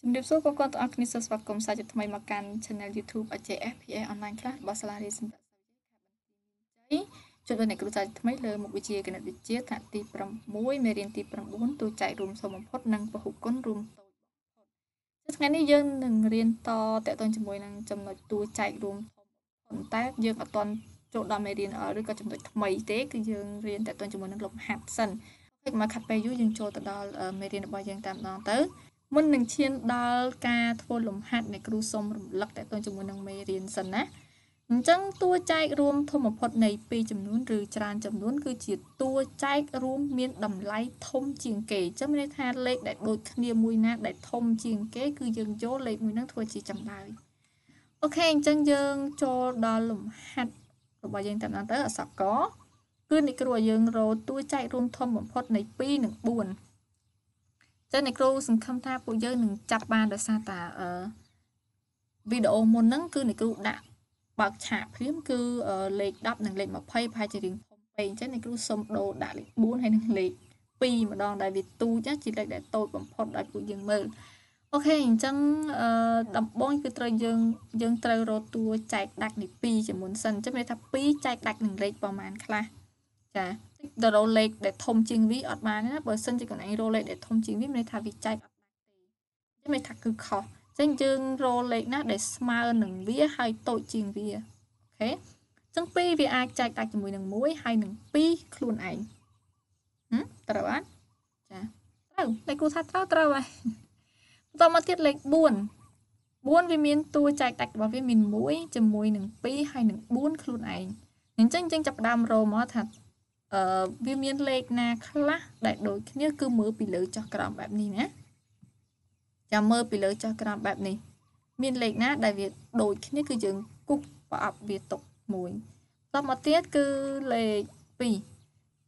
ជំរាបសួរបងប្អូនទាំងអស់គ្នាសូមស្វាគមន៍សាជាថ្មីមកកាន់ Channel YouTube AJFPA Online Class របស់សាលារៀនសម្រាប់សិស្សយាយខេត្តបន្ទាយមានជ័យជួបអ្នកគ្រូសាជាថ្មីលើមុខវិជ្ជាគណិតវិទ្យាថ្នាក់ទី6មេរៀនទី9ទូចែករួមសូមបំផុតនិងពហុគុណរួមតូចបំផុតថ្ងៃនេះយើងនឹងរៀនតតកតងជាមួយនឹងចំណុចទូចែករួមធំប៉ុន្តែយើងអត់ទាន់ចូលដល់មេរៀនឬក៏ចំណុចថ្មីទេគឺយើងរៀនតតងជាមួយនឹងលំហាត់សិនអូខេមកខាត់ពេលយូរយើងចូលទៅដល់មេរៀនរបស់យើងតាមដងទៅមុននឹងឈានដល់ការធ្វើលំហាត់នៃគ្រូសុំរំលឹកតទៅជាមួយនឹងមេរៀនសិនណាអញ្ចឹងតួចែករួមធំបំផុតនៃ2ចំនួន ឬ ច្រើនចំនួន គឺជាតួចែករួមមានតម្លៃធំជាងគេអញ្ចឹងមានន័យថាលេខដែលដូចគ្នាមួយណាដែលធំជាងគេ គឺយើងយកលេខមួយហ្នឹងធ្វើជាចម្លើយអូខេអញ្ចឹងយើងចូលដល់លំហាត់របស់យើងតាមដល់ទៅអសកគឺនេះគ្រូឲ្យយើងរកតួចែករួមធំបំផុតនៃ2និង4ចឹងអ្នកគ្រូសង្ឃឹមថាពួកយើងនឹងចាប់បានដោយសារតាអឺវីដេអូមុនហ្នឹងគឺអ្នកគ្រូដាក់បើកឆាកព្រាមគឺលេខ10និងលេខ20ប្រហែលជារៀងធំពេកអញ្ចឹងអ្នកគ្រូសុំដូរដាក់លេខ4ហើយនិងលេខ2ម្ដងដែលវាទូចជាលេខដែលតូចបំផុតដល់ពួកយើងមើលអូខេអញ្ចឹងអឺដំបូងគឺត្រូវយើងយើងត្រូវរកតួចែកដាច់នេះ2ជាមុនសិនអញ្ចឹងមានថា2ចែកដាច់នឹងលេខប្រហែលខ្លះចាដល់រ៉ូលេខដែលធំជាងវាអត់បានណាបើសិនជាកន្លែងរ៉ូលេខដែលធំជាងវាមានន័យថាវាចែកអត់បានទេមានន័យថាគឺខុសអញ្ចឹងយើងរ៉ូលេខណាដែលស្មើនឹងវាហើយតូចជាងវាអូខេអញ្ចឹង2វាអាចចែកដាច់ជាមួយនឹង1ហើយនឹង2ខ្លួនឯងត្រូវអត់ចាត្រូវតែគូថាត្រូវត្រូវហើយបន្តមកទៀតលេខ4 4វាមានតួចែកដាច់របស់វាមាន1ជាមួយនឹង2ហើយនឹង4ខ្លួនឯងអញ្ចឹងយើងចាប់ផ្ដើមរោមកថាអឺវាមានលេខណាខ្លះដែលដូចគ្នាគឺមើលពីលើចុះក្រោមបែបនេះណាចាំមើលពីលើចុះក្រោមបែបនេះ មានលេខណា ដែលវាដូចគ្នាគឺយើងគុកប្រអប់វាຕົកមួយតោះមកទៀតគឺលេខ2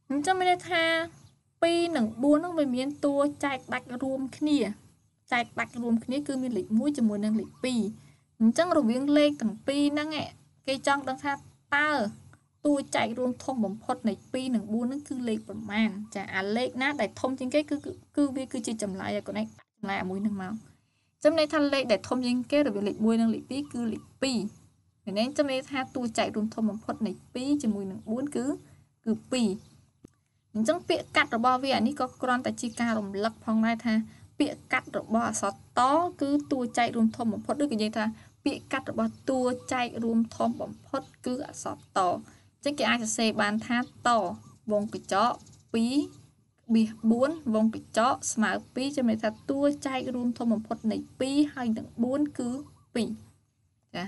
អញ្ចឹងមានន័យថា2និង4ហ្នឹងវាមានតួចែកដាច់រួមគ្នាចែកដាច់រួមគ្នាគឺមានលេខ1ជាមួយនឹងលេខ2អញ្ចឹងរវាងលេខទាំងពីរហ្នឹងគេចង់ដឹងថាតើតួចែករួមធំបំផុតនៃ2និង4ហ្នឹងគឺលេខប្រមាណចាអាលេខណាដែលធំជាងគេ គឺគឺវាគឺជាចម្លើយឲ្យកូនឯងចម្លើយឲ្យមួយហ្នឹងមកចំណេះថាលេខដែលធំជាងគេរវាងលេខ1និងលេខ2គឺលេខ2មានន័យចំណេះថាតួចែករួមធំបំផុតនៃ2ជាមួយនឹង4គឺគឺ2អញ្ចឹងពាក្យកាត់របស់វាអានេះក៏គ្រាន់តែជាការរំលឹកផងដែរថាពាក្យកាត់របស់អក្សរតគឺតួចែករួមធំបំផុតដូចគេនិយាយថាពាក្យកាត់របស់តួចែករួមធំបំផុតគឺអក្សរតចឹងគេអាចសរសេរបានថាតវងកញ្ចក់2បៀស4វងកញ្ចក់ស្មើ2ចំណេះថាតួចែករួមធំបំផុតនៃ2ហើយនឹង4គឺ2ចា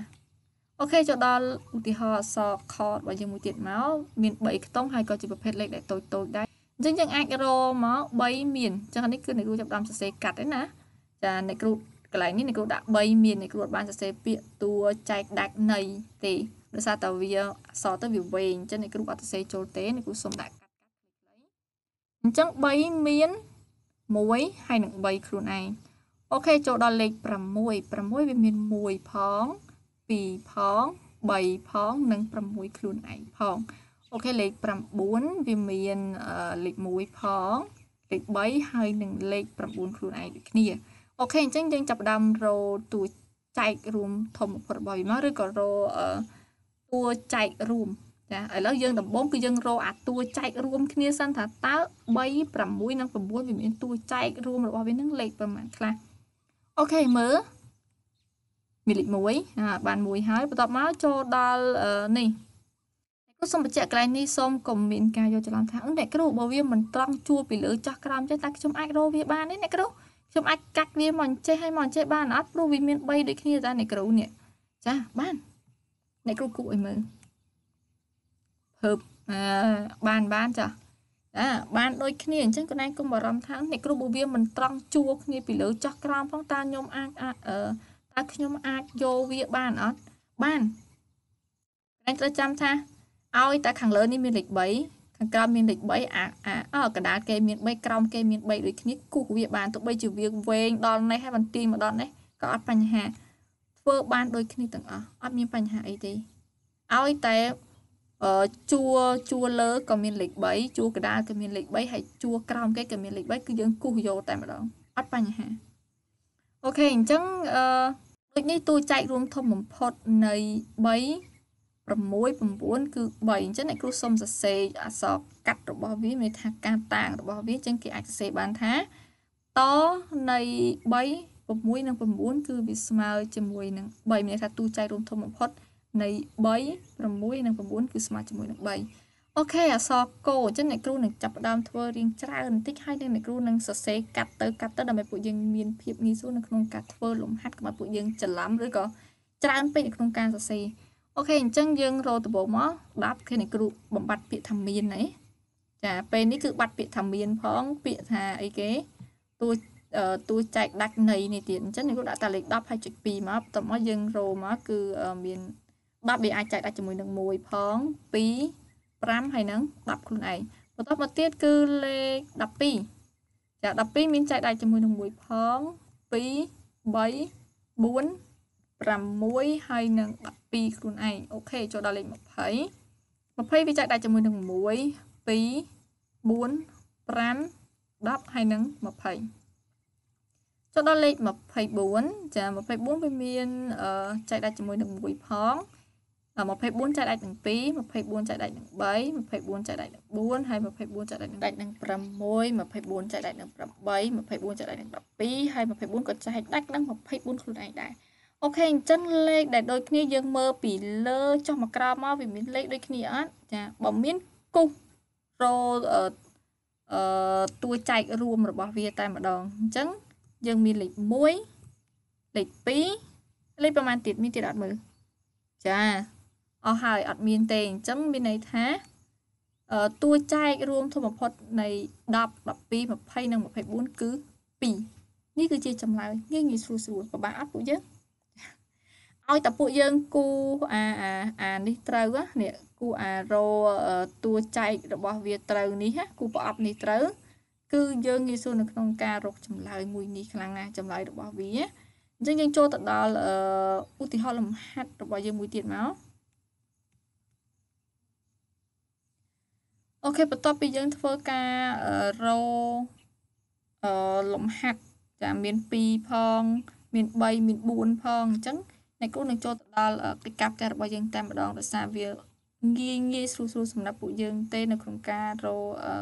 អូខេចូលដល់ឧទាហរណ៍អក្សរខរបស់យើងមួយទៀតមកមាន3ខ្ទង់ហើយក៏ជាប្រភេទលេខដែលតូចតូចដែរអញ្ចឹងយើងអាចរមក3មានអញ្ចឹងនេះគឺអ្នកគ្រូចាប់ដើមសរសេរកាត់ឯណាចាអ្នកគ្រូកន្លែងនេះអ្នកគ្រូដាក់3មានអ្នកគ្រូបានសរសេរពាក្យតួចែកដាច់នៃទេដោយសារតែវាអសទៅវាវែងអញ្ចឹងអ្នកគ្រូអត់សរសេរចូលទេអ្នកគ្រូសូមដាក់កាត់កាត់ខ្លីៗអញ្ចឹង3មាន1ហើយនឹង3ខ្លួនឯងអូខេចូលដល់លេខ6 6វាមាន1ផង2ផង3ផងនិង6ខ្លួនឯងផងអូខេលេខ9វាមានលេខ1ផងលេខ3ហើយនឹងលេខ9ខ្លួនឯងដូចគ្នាអូខេអញ្ចឹងយើងចាប់ដើមរោតួចែករួមធំបំផុតរបស់វាមកឬក៏រោអឺតួចែករួមចាឥឡូវយើងដំបូងគឺយើងរកអាតួចែករួម គ្នាសិនថាតើ3 6និង9វាមានតួចែករួមរបស់វានឹងលេខប្រមាណខ្លះអូខេមើលមានលេខ1បាន1ហើយបន្ទាប់មកចូលដល់នេះូសូមបញ្ជាក់កន្លែងនេះសូមកុំមាន ការយកច្រឡំថាអឺអ្នកគ្រូបើវាមិនត្រង់ជួរពីលើចោះក្រោមចេះតែខ្ញុំអាចរកវាបានទេអ្នកគ្រូខ្ញុំអាចកាត់វាមកអញ្ចេះហើយមកអញ្ចេះបានអត់ព្រោះវាមាន3ដូចគ្នាតែអ្នកគ្រូនេះចាបានអ្នកគ្រូគូឲ្យមើលភើបអឺបានបានចាអាបានដូចគ្នាអញ្ចឹងកណែកុំបារម្ភថាអ្នកគ្រូបូវាមិនត្រង់ជួគ្នាពីលើចោះក្រោមផងតាខ្ញុំអាចអឺតើខ្ញុំអាចយកវាបានអត់បានកណែត្រូវចាំថាឲ្យតែខាងលើនេះមានលេខ3ខាងក្រោមមានលេខ3អាអាអកដាលគេមាន3ក្រោមគេមាន3ដូចគ្នាគូសវាបានទោះបីជាវាវែងដល់នេះហើយបន្ទាយមកដល់នេះក៏អត់បញ្ហាធ្វើបានដូចគ្នាទាំងអស់អត់មានបញ្ហាអីទេឲ្យតែជួជួលើក៏មានលេខ3ជួកដាលក៏មានលេខ3ហើយជួក្រោមគេក៏មានលេខ3គឺយើងគូសយកតែម្ដងអត់បញ្ហាអូខេអញ្ចឹងអឺដូចនេះទូចែករួមធំបំផុតនៃ3 6 9គឺ3អញ្ចឹងអ្នកគ្រូសុំសរសេរអក្សរកាត់របស់វាមានថាការតាំងរបស់វាអញ្ចឹងគេអាចសរសេរបានថាតនៃ3 6និង9គឺវាស្មើជាមួយនឹង3មានន័យថាទូចែករួមធំបំផុតនៃ3 6និង9គឺស្មើជាមួយនឹង3អូខេអសរកូអញ្ចឹងអ្នកគ្រូនឹងចាប់ផ្ដើមធ្វើរៀងច្រើនបន្តិចហើយអ្នកគ្រូនឹងសរសេរកាត់ទៅកាត់ទៅដើម្បីពួកយើងមានភាពងាយស្រួលនៅក្នុងការធ្វើលំហាត់កុំឲ្យពួកយើងច្រឡំឬក៏ច្រើនពេកនៅក្នុងការសរសេរអូខេអញ្ចឹងយើងរកដំបូងមកដាប់គេអ្នកគ្រូបំបត្តិពាក្យថាមានណាចាពេលនេះគឺបាត់ពាក្យថាមានផងពាក្យថាអីគេតួទូចែកដាច់នៃនេះទៀតអញ្ចឹងយើងដាក់តែលេខ10ហើយចុច2មកបន្ទាប់មកយើងរោមកគឺមាន10វាអាចចែកដាច់ជាមួយនឹង1ផង2 5ហើយនឹង10ខ្លួនឯងបន្ទាប់មកទៀតគឺលេខ12ចា12មានចែកដាច់ជាមួយនឹង1ផង2 3 4 6ហើយនឹង12ខ្លួនឯងអូខេចូលដល់លេខ20 20វាចែកដាច់ជាមួយនឹង1 2 4 5 10ហើយនឹង20ចុះដល់លេខ24ចា24វាមានចែកដាច់ជាមួយនឹង1ផង24ចែកដាច់នឹង2 24ចែកដាច់នឹង3 24ចែកដាច់នឹង4ហើយ24ចែកដាច់នឹងដាច់នឹង6 24ចែកដាច់នឹង8 24ចែកដាច់នឹង7ហើយ24ក៏ចែកដាច់នឹង24ខ្លួនឯងដែរអូខេអញ្ចឹងលេខដែលដូចគ្នាយើងមើលពីលើ ចុះមកក្រោមមកវាមានលេខដូចគ្នាអត់ចាបើមានគូសរអឺតួចែករួម របស់ វាតែម្ដងអញ្ចឹងយើងមានលេខ1លេខ2លេខប្រហែលទៀតមានទៀតអត់មើលចាអស់ហើយអត់មានទេអញ្ចឹងមានន័យថាតួចែករួមធំបំផុតនៃ10 12 20និង24គឺ2នេះគឺជាចម្លើយងាយងាយស្រួលស្រួលប្រហែលអត់ពួកយើងឲ្យតែពួកយើងគូអាអាអានេះត្រូវនេះគូអារោតួចែករបស់វាត្រូវនេះណាគូប្រអប់នេះត្រូវគឺយើងងាយស្រួលនៅក្នុងការរកចម្លើយមួយនេះខ្លាំងណាស់ចម្លើយរបស់វាអញ្ចឹងយើងចូលទៅដល់ឧទាហរណ៍លំហាត់របស់យើងមួយទៀតមកអូខេបន្ទាប់ពីយើងធ្វើការរោលំហាត់ចាមាន2ផង មាន3មាន4ផងអញ្ចឹងអ្នកគ្រូនឹងចូលទៅដល់កិច្ចការផ្ទះរបស់យើងតែម្ដងដោយសារវា ងាយងាយស្រួលស្រួលសម្រាប់ពួកយើង ទេ នៅក្នុងការរោអឺ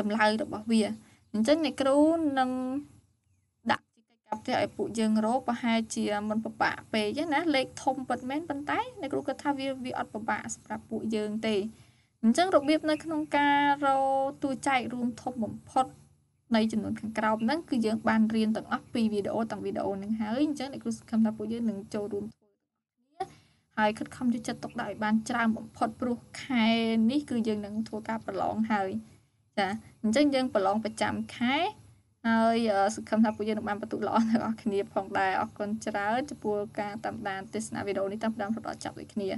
ចម្លើយរបស់វាអញ្ចឹងអ្នកគ្រូនឹងដាក់ជាកិច្ចការផ្ទះឲ្យពួកយើងរកប្រហែលជាមិនពិបាកពេកណាលេខធំពិតមែនប៉ុន្តែអ្នកគ្រូគាត់ថាវាវាអត់ពិបាកសម្រាប់ពួកយើងទេអញ្ចឹងរបៀបនៅក្នុងការរកទូចែករួមធំបំផុតនៃចំនួនខាងក្រោមហ្នឹងគឺយើងបានរៀនទាំងអស់ពីវីដេអូទាំងវីដេអូហ្នឹងហើយអញ្ចឹងអ្នកគ្រូសង្ឃឹមថាពួកយើងនឹងចូលរួមធ្វើទាំងអស់គ្នាហើយខិតខំយកចិត្តទុកដាក់ឲ្យបានច្រើនបំផុតព្រោះខែនេះ គឺយើងនឹង ធ្វើការប្រឡងហើយចាអញ្ចឹងយើងប្រឡងប្រចាំខែហើយសង្ឃឹមថាពួកយើងនឹងបានបន្ទុកល្អទាំងអស់គ្នាផងដែរអរគុណច្រើនចំពោះការតាមដានទស្សនៈវីដេអូនេះតាមដានរត់ដល់ចប់ដូចគ្នា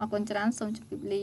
អរគុណច្រើនសូមជម្រាបលា